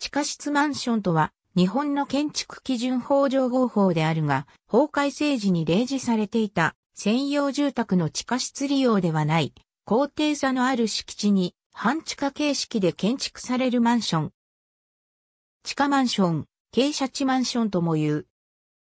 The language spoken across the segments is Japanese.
地下室マンションとは、日本の建築基準法上合法であるが、法改正時に例示されていた専用住宅の地下室利用ではない、高低差のある敷地に半地下形式で建築されるマンション。地下マンション、傾斜地マンションとも言う。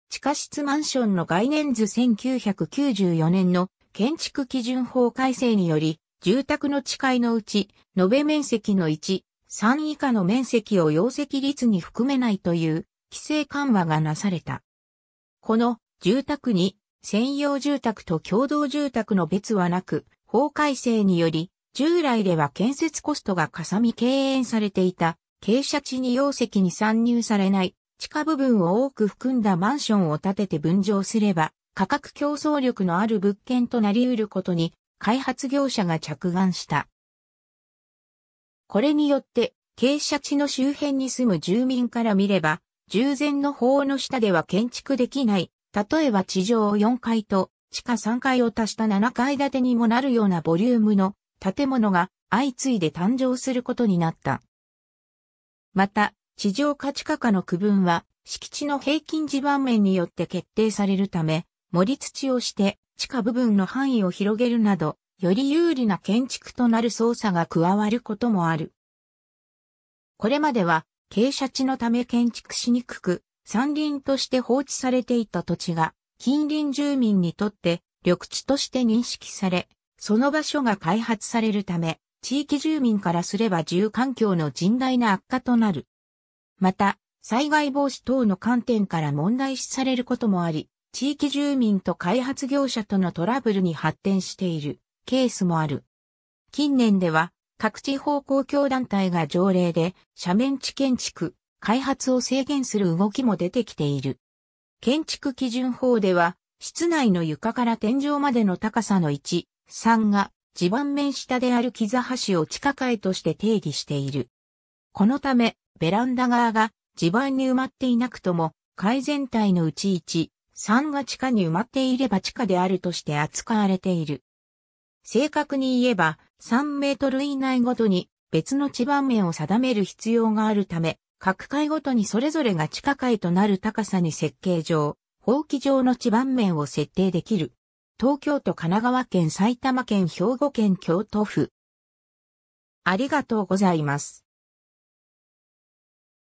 地下室マンションの概念図1994年の建築基準法改正により、住宅の地階のうち、延べ面積の1、3以下の面積を容積率に含めないという規制緩和がなされた。この住宅に専用住宅と共同住宅の別はなく、法改正により、従来では建設コストがかさみ敬遠されていた、傾斜地に容積に参入されない地下部分を多く含んだマンションを建てて分譲すれば、価格競争力のある物件となり得ることに、開発業者が着眼した。これによって、傾斜地の周辺に住む住民から見れば、従前の法の下では建築できない、例えば地上4階と地下3階を足した7階建てにもなるようなボリュームの建物が相次いで誕生することになった。また、地上か地下格の区分は、敷地の平均地盤面によって決定されるため、盛り土をして地下部分の範囲を広げるなど、より有利な建築となる操作が加わることもある。これまでは傾斜地のため建築しにくく、山林として放置されていた土地が近隣住民にとって緑地として認識され、その場所が開発されるため、地域住民からすれば住環境の甚大な悪化となる。また、災害防止等の観点から問題視されることもあり、地域住民と開発業者とのトラブルに発展している。ケースもある。近年では、各地方公共団体が条例で斜面地建築、開発を制限する動きも出てきている。建築基準法では、室内の床から天井までの高さの1、3が地盤面下である木座橋を地下階として定義している。このため、ベランダ側が地盤に埋まっていなくとも、階全体のうち1、3が地下に埋まっていれば地下であるとして扱われている。正確に言えば3メートル以内ごとに別の地盤面を定める必要があるため、各階ごとにそれぞれが地下階となる高さに設計上、法規上の地盤面を設定できる。東京都神奈川県埼玉県兵庫県京都府。ありがとうございます。